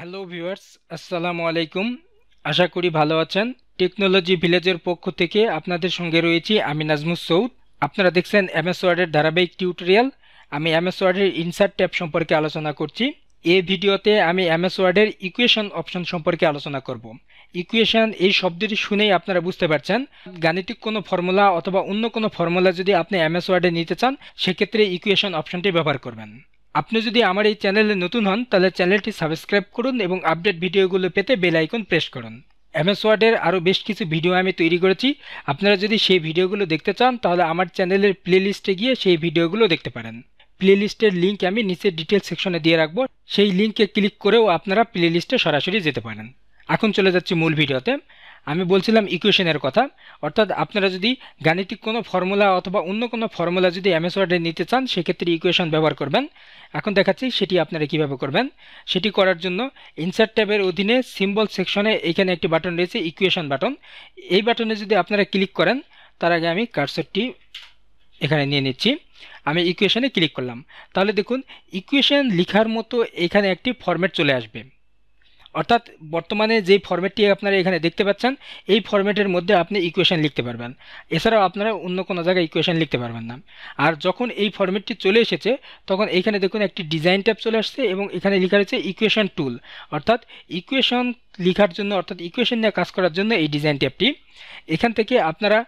hello viewers আসসালামু আলাইকুম আশা করি ভালো আছেন টেকনোলজি ভিলেজের পক্ষ থেকে আপনাদের সঙ্গে রয়েছি আমি নাজমুস সৌদ আপনারা দেখছেন এমএস ওয়ার্ডের ধারাবাহিক টিউটোরিয়াল আমি এমএস ওয়ার্ডের ইনসার্ট ট্যাব সম্পর্কে আলোচনা করছি এ ভিডিওতে আমি এমএস ওয়ার্ডের ইকুয়েশন অপশন সম্পর্কে আলোচনা করব ইকুয়েশন এই শব্দটি শুনেই আপনারা বুঝতে পারছেন গাণিতিক কোনো ফর্মুলা অথবা অন্য কোনো ফর্মুলা যদি আপনি এমএস ওয়ার্ডে নিতে চান সেক্ষেত্রে ইকুয়েশন অপশনটি ব্যবহার করবেন আপনি যদি আমার এই চ্যানেলে নতুন হন তাহলে চ্যানেলটি সাবস্ক্রাইব করুন এবং আপডেট ভিডিওগুলো পেতে বেল আইকন প্রেস করুন এমএস ওয়ার্ডের আরও বেশ কিছু ভিডিও আমি তৈরি করেছি আপনারা যদি সেই ভিডিওগুলো দেখতে চান তাহলে আমার চ্যানেলের প্লেলিস্টে গিয়ে সেই ভিডিওগুলো দেখতে পারেন প্লেলিস্টের লিঙ্ক আমি নিচের ডিটেল সেকশনে দিয়ে রাখবো সেই লিঙ্কে ক্লিক করেও আপনারা প্লেলিস্টে সরাসরি যেতে পারেন এখন চলে যাচ্ছি মূল ভিডিওতে আমি বলছিলাম ইকুয়েশনের কথা অর্থাৎ আপনারা যদি গাণিতিক কোনো ফর্মুলা অথবা অন্য কোনো ফর্মুলা যদি এমএস ওয়ার্ডে নিতে চান সেক্ষেত্রে ইকুয়েশন ব্যবহার করবেন এখন দেখাচ্ছি সেটি আপনারা কিভাবে করবেন সেটি করার জন্য ইনসার্ট ট্যাবের অধীনে সিম্বল সেকশনে এখানে একটি বাটন রয়েছে ইকুয়েশন বাটন এই বাটনে যদি আপনারা ক্লিক করেন তার আগে আমি কার্সরটি এখানে নিয়ে নিচ্ছি আমি ইকুয়েশনে ক্লিক করলাম তাহলে দেখুন ইকুয়েশন লিখার মতো এখানে একটি ফর্ম্যাট চলে আসবে অর্থাৎ বর্তমানে যে ফর্মেটটি আপনারা এখানে দেখতে পাচ্ছেন এই ফর্মেটের মধ্যে আপনি ইকুয়েশান লিখতে পারবেন এছাড়াও আপনারা অন্য কোনো জায়গায় ইকুয়েশান লিখতে পারবেন না আর যখন এই ফর্মেটটি চলে এসেছে তখন এখানে দেখুন একটি ডিজাইন ট্যাব চলে আসছে এবং এখানে লেখা রয়েছে ইকুয়েশন টুল অর্থাৎ ইকুয়েশন লেখার জন্য অর্থাৎ ইকুয়েশন নিয়ে কাজ করার জন্য এই ডিজাইন ট্যাপটি এখান থেকে আপনারা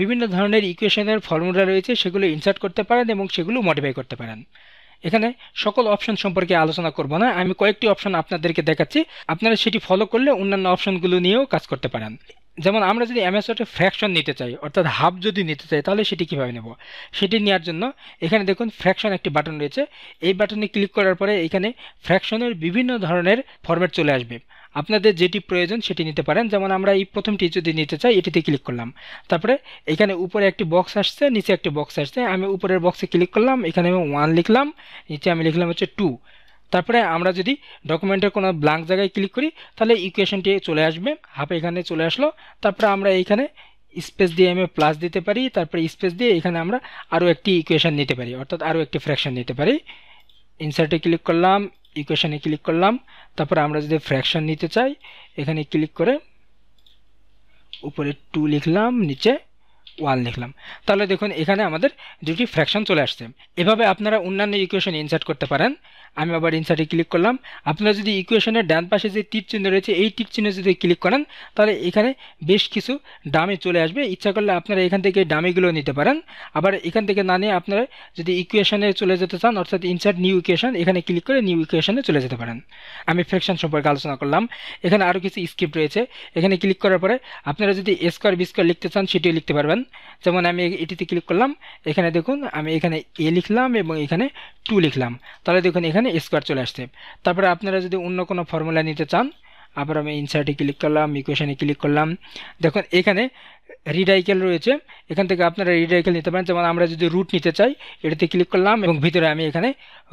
বিভিন্ন ধরনের ইকুয়েশনের ফর্মুলা রয়েছে সেগুলো ইনসার্ট করতে পারেন এবং সেগুলো মডিফাই করতে পারেন এখানে সকল অপশন সম্পর্কে আলোচনা করব না আমি কয়েকটি অপশন আপনাদেরকে দেখাচ্ছি আপনারা সেটি ফলো করলে অন্যান্য অপশনগুলো নিয়েও কাজ করতে পারেন যেমন আমরা যদি অ্যামাজনে ফ্র্যাকশন নিতে চাই অর্থাৎ হাফ যদি নিতে চাই তাহলে সেটি কীভাবে নেব সেটি নেওয়ার জন্য এখানে দেখুন ফ্র্যাকশন একটি বাটন রয়েছে এই বাটনে ক্লিক করার পরে এখানে ফ্র্যাকশনের বিভিন্ন ধরনের ফরম্যাট চলে আসবে আপনাদের যেটি প্রয়োজন সেটি নিতে পারেন যেমন আমরা এই প্রথমটি যদি নিতে চাই এটিতে ক্লিক করলাম তারপরে এখানে উপরে একটি বক্স আসছে নিচে একটি বক্স আসছে আমি উপরের বক্সে ক্লিক করলাম এখানে আমি ওয়ান লিখলাম নিচে আমি লিখলাম হচ্ছে টু তারপরে আমরা যদি ডকুমেন্টের কোনো ব্লাঙ্ক জায়গায় ক্লিক করি তাহলে ইকুয়েশনটি চলে আসবে হাফ এখানে চলে আসলো তারপরে আমরা এইখানে স্পেস দিয়ে আমি প্লাস দিতে পারি তারপরে স্পেস দিয়ে এখানে আমরা আরও একটি ইকুয়েশান নিতে পারি অর্থাৎ আরও একটি ফ্র্যাকশন নিতে পারি ইনসার্টে ক্লিক করলাম ইকুয়েশানে ক্লিক করলাম তারপর আমরা যদি ফ্র্যাকশন নিতে চাই এখানে ক্লিক করে উপরে টু লিখলাম নিচে ওয়ান লিখলাম তাহলে দেখুন এখানে আমাদের দুটি ফ্র্যাকশন চলে আসছে এভাবে আপনারা অন্যান্য ইকুয়েশন ইনসার্ট করতে পারেন আমি আবার ইনসার্টে ক্লিক করলাম আপনারা যদি ইকুয়েশনের ডান পাশে যে টিপ চিহ্ন রয়েছে এই টিপ চিহ্নে যদি ক্লিক করেন তাহলে এখানে বেশ কিছু ডামে চলে আসবে ইচ্ছা করলে আপনারা এখান থেকে ডামেগুলো নিতে পারেন আবার এখান থেকে না নিয়ে আপনারা যদি ইকুয়েশনে চলে যেতে চান অর্থাৎ ইনসার্ট নিউ ইকুয়েশন এখানে ক্লিক করে নিউ ইকুয়েশনে চলে যেতে পারেন আমি ফ্র্যাকশন সম্পর্কে আলোচনা করলাম এখানে আরও কিছু স্ক্রিপ্ট রয়েছে এখানে ক্লিক করার পরে আপনারা যদি স্কোয়ার বিস্কোয়ার লিখতে চান সেটিও লিখতে পারবেন যেমন আমি এটিতে ক্লিক করলাম এখানে দেখুন আমি এখানে এ লিখলাম এবং এখানে টু লিখলাম তাহলে দেখুন এখানে স্কোয়ার চলে আসছে তারপরে আপনারা যদি অন্য কোনো ফর্মুলা নিতে চান আবার আমি ইনসার্টে ক্লিক করলাম ইকুয়েশানে ক্লিক করলাম দেখুন এখানে রিডাইকেল রয়েছে এখান থেকে আপনারা রিডাইকেল নিতে পারেন যেমন আমরা যদি রুট নিতে চাই এটাতে ক্লিক করলাম এবং ভিতরে আমি এখানে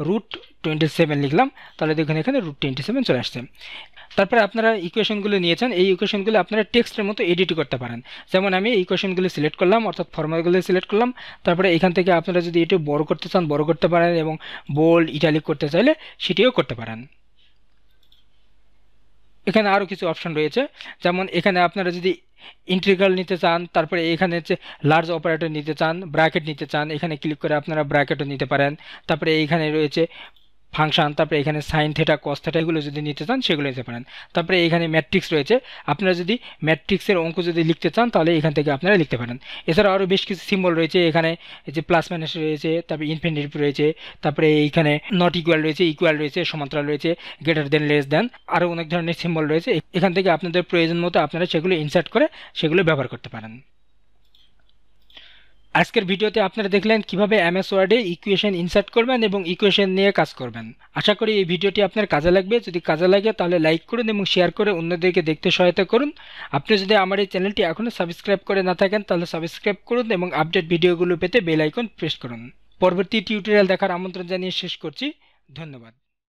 রুট টোয়েন্টি সেভেন লিখলাম তাহলে দেখুন এখানে রুট টোয়েন্টি সেভেন চলে আসছে তারপরে আপনারা ইকুয়েশনগুলো নিয়েছেন এই ইকুয়েশনগুলো আপনারা টেক্সটের মতো এডিট করতে পারেন যেমন আমি ইকুয়েশনগুলো সিলেক্ট করলাম অর্থাৎ ফর্মুলাগুলো সিলেক্ট করলাম তারপরে এখান থেকে আপনারা যদি একটু বড় করতে চান বড় করতে পারেন এবং বোল্ড ইটালিক করতে চাইলে সেটিও করতে পারেন এখানে আরও কিছু অপশন রয়েছে যেমন এখানে আপনারা যদি ইন্ট্রিগাল নিতে চান তারপরে এখানে হচ্ছে লার্জ অপারেটর নিতে চান ব্র্যাকেট নিতে চান এখানে ক্লিক করে আপনারা ব্র্যাকেটও নিতে পারেন তারপরে এখানে রয়েছে ফাংশান তারপরে এখানে সাইন থেটা কস থেটা এগুলো যদি নিতে চান সেগুলো নিতে পারেন তারপরে এখানে ম্যাট্রিক্স রয়েছে আপনারা যদি ম্যাট্রিক্সের অঙ্ক যদি লিখতে চান তাহলে এখান থেকে আপনারা লিখতে পারেন এছাড়া আরও বেশ কিছু সিম্বল রয়েছে এখানে যে প্লাস মাইনাস রয়েছে তারপরে ইনফিনিটিভ রয়েছে তারপরে এইখানে নট ইকুয়াল রয়েছে ইকুয়াল রয়েছে সমান্তরাল রয়েছে গ্রেটার দেন লেস দেন আরও অনেক ধরনের সিম্বল রয়েছে এখান থেকে আপনাদের প্রয়োজন মতো আপনারা সেগুলো ইনসার্ট করে সেগুলো ব্যবহার করতে পারেন আজকের ভিডিওতে আপনারা দেখলেন কিভাবে এমএস ওয়ার্ডে ইকুয়েশন ইনসার্ট করবেন এবং ইকুয়েশন নিয়ে কাজ করবেন আশা করি এই ভিডিওটি আপনার কাজে লাগবে যদি কাজে লাগে তাহলে লাইক করুন এবং শেয়ার করে অন্যদেরকে দেখতে সহায়তা করুন আপনি যদি আমার এই চ্যানেলটি এখনও সাবস্ক্রাইব করে না থাকেন তাহলে সাবস্ক্রাইব করুন এবং আপডেট ভিডিওগুলো পেতে বেল আইকন প্রেস করুন পরবর্তী টিউটোরিয়াল দেখার আমন্ত্রণ জানিয়ে শেষ করছি ধন্যবাদ